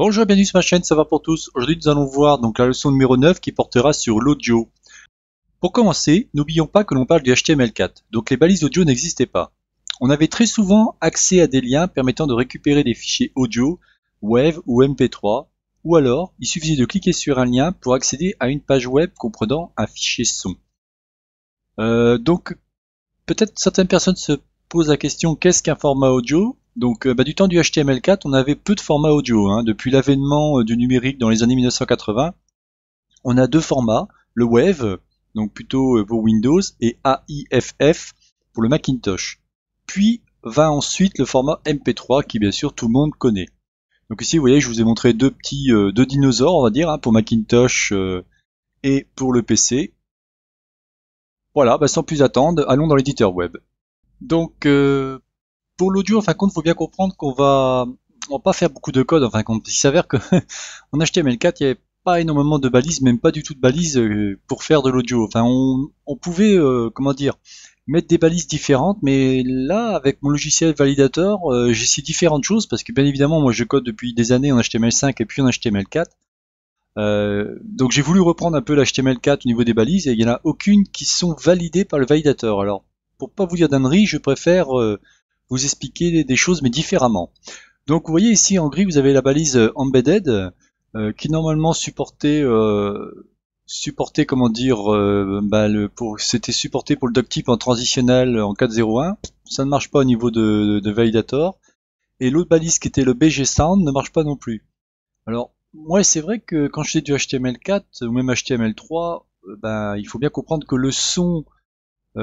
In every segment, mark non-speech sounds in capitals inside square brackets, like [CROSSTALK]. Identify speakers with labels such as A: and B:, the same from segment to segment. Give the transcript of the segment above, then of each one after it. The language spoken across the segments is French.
A: Bonjour et bienvenue sur ma chaîne, ça va pour tous. Aujourd'hui nous allons voir donc la leçon numéro 9 qui portera sur l'audio. Pour commencer, n'oublions pas que l'on parle du HTML4, donc les balises audio n'existaient pas. On avait très souvent accès à des liens permettant de récupérer des fichiers audio, WAV ou MP3, ou alors il suffisait de cliquer sur un lien pour accéder à une page web comprenant un fichier son. Euh, donc peut-être certaines personnes se posent la question qu'est-ce qu'un format audio donc, euh, bah, du temps du HTML4, on avait peu de formats audio. Hein. Depuis l'avènement euh, du numérique dans les années 1980, on a deux formats le WAV, donc plutôt euh, pour Windows, et AIFF pour le Macintosh. Puis va ensuite le format MP3 qui bien sûr tout le monde connaît. Donc ici vous voyez je vous ai montré deux petits deux dinosaures on va dire hein, pour Macintosh et pour le PC. Voilà, bah, sans plus attendre, allons dans l'éditeur web. Donc pour l'audio, en fin de compte, faut bien comprendre qu'on va, on va pas faire beaucoup de code. Enfin, il s'avère qu'en [LAUGHS] HTML4, il n'y avait pas énormément de balises, même pas du tout de balises euh, pour faire de l'audio. Enfin, on, pouvait, euh, comment dire, mettre des balises différentes, mais là, avec mon logiciel validateur, euh, j'ai essayé différentes choses parce que bien évidemment, moi, je code depuis des années en HTML5 et puis en HTML4. donc j'ai voulu reprendre un peu l'HTML4 au niveau des balises et il n'y en a aucune qui sont validées par le validateur. Alors pour pas vous dire d'annerie, je préfère vous expliquer des choses mais différemment. Donc vous voyez ici en gris vous avez la balise euh, embedded euh, qui normalement supportait euh, supportait comment dire bah, le pour c'était supporté pour le doctype en transitionnel en 4.01 ça ne marche pas au niveau de, validator et l'autre balise qui était le BG sound ne marche pas non plus alors moi c'est vrai que quand je du HTML4 ou même HTML3 bah, il faut bien comprendre que le son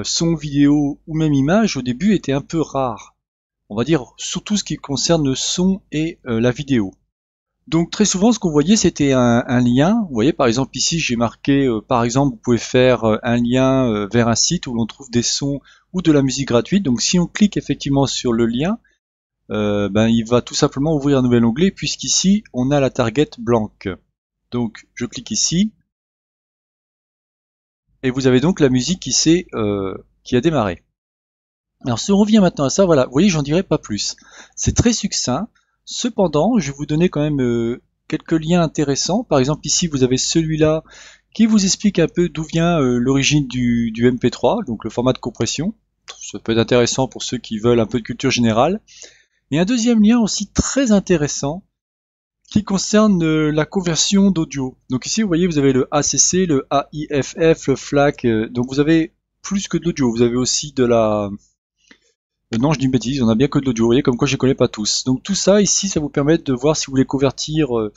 A: son vidéo ou même image au début était un peu rare on va dire, surtout ce qui concerne le son et euh, la vidéo. Donc très souvent, ce qu'on voyait, c'était un, lien. Vous voyez, par exemple, ici, j'ai marqué, euh, par exemple, vous pouvez faire euh, un lien vers un site où l'on trouve des sons ou de la musique gratuite. Donc si on clique effectivement sur le lien, ben, il va tout simplement ouvrir un nouvel onglet, puisqu'ici, on a la target blanche. Donc je clique ici, et vous avez donc la musique qui, qui a démarré. Alors si on revient maintenant à ça, voilà, vous voyez, j'en dirai pas plus. C'est très succinct. Cependant, je vais vous donner quand même euh, quelques liens intéressants. Par exemple, ici, vous avez celui-là qui vous explique un peu d'où vient euh, l'origine du, MP3, donc le format de compression. Ça peut être intéressant pour ceux qui veulent un peu de culture générale. Et un deuxième lien aussi très intéressant qui concerne euh, la conversion d'audio. Donc ici, vous voyez, vous avez le ACC, le AIFF, le FLAC. donc vous avez plus que de l'audio, vous avez aussi de la non, je dis bêtise, on a bien que de l'audio, vous voyez, comme quoi je ne connais pas tous. Donc tout ça ici, ça vous permet de voir si vous voulez convertir. Euh,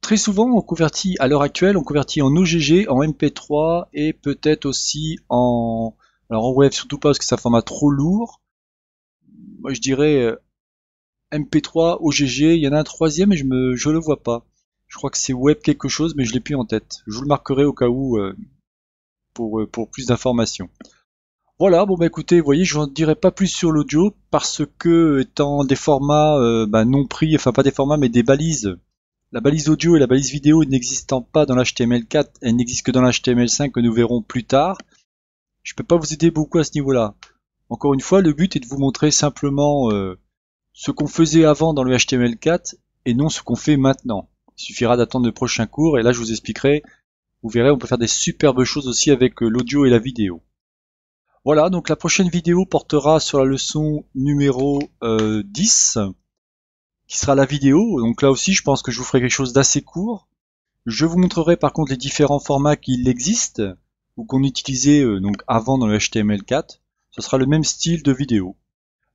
A: très souvent, on convertit à l'heure actuelle, on convertit en OGG, en MP3 et peut-être aussi en. Alors en web surtout pas parce que c'est un format trop lourd. Moi je dirais euh, MP3, OGG, il y en a un troisième et je ne le vois pas. Je crois que c'est web quelque chose, mais je l'ai plus en tête. Je vous le marquerai au cas où euh, pour plus d'informations. Voilà, bon bah écoutez, vous voyez, je n'en dirai pas plus sur l'audio parce que étant des formats euh, bah, non pris, enfin pas des formats mais des balises, la balise audio et la balise vidéo n'existant pas dans l'HTML4, elles n'existent que dans l'HTML5 que nous verrons plus tard. Je ne peux pas vous aider beaucoup à ce niveau-là. Encore une fois, le but est de vous montrer simplement euh, ce qu'on faisait avant dans le HTML4 et non ce qu'on fait maintenant. Il suffira d'attendre le prochain cours et là je vous expliquerai, vous verrez, on peut faire des superbes choses aussi avec euh, l'audio et la vidéo. Voilà, donc la prochaine vidéo portera sur la leçon numéro 10, euh, qui sera la vidéo. Donc là aussi, je pense que je vous ferai quelque chose d'assez court. Je vous montrerai par contre les différents formats qui existent, ou qu'on utilisait euh, donc avant dans le HTML4. Ce sera le même style de vidéo.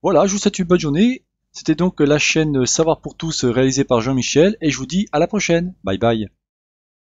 A: Voilà, je vous souhaite une bonne journée. C'était donc la chaîne Savoir pour tous réalisée par Jean-Michel, et je vous dis à la prochaine. Bye bye.